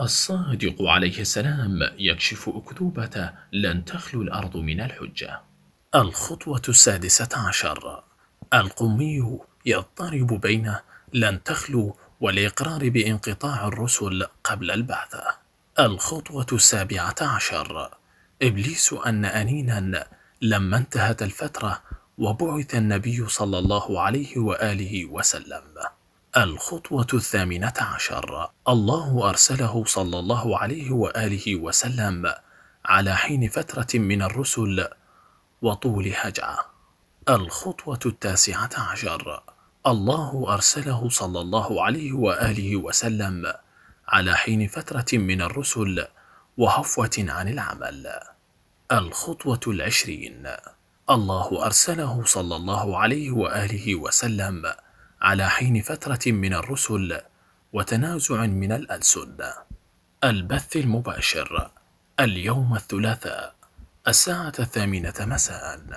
الصادق عليه السلام يكشف أكذوبة لن تخلو الأرض من الحجة الخطوة السادسة عشر القمي يضطرب بين لن تخلو والإقرار بانقطاع الرسل قبل البعثة الخطوة السابعة عشر إبليس أن أنينا لما انتهت الفترة وبعث النبي صلى الله عليه وآله وسلم الخطوة الثامنة عشر الله أرسله صلى الله عليه وآله وسلم على حين فترة من الرسل وطول هجعة الخطوة التاسعة عشر الله أرسله صلى الله عليه وآله وسلم على حين فترة من الرسل وهفوة عن العمل الخطوة العشرين الله أرسله صلى الله عليه وآله وسلم على حين فترة من الرسل وتنازع من الألسن البث المباشر اليوم الثلاثاء الساعة الثامنة مساءً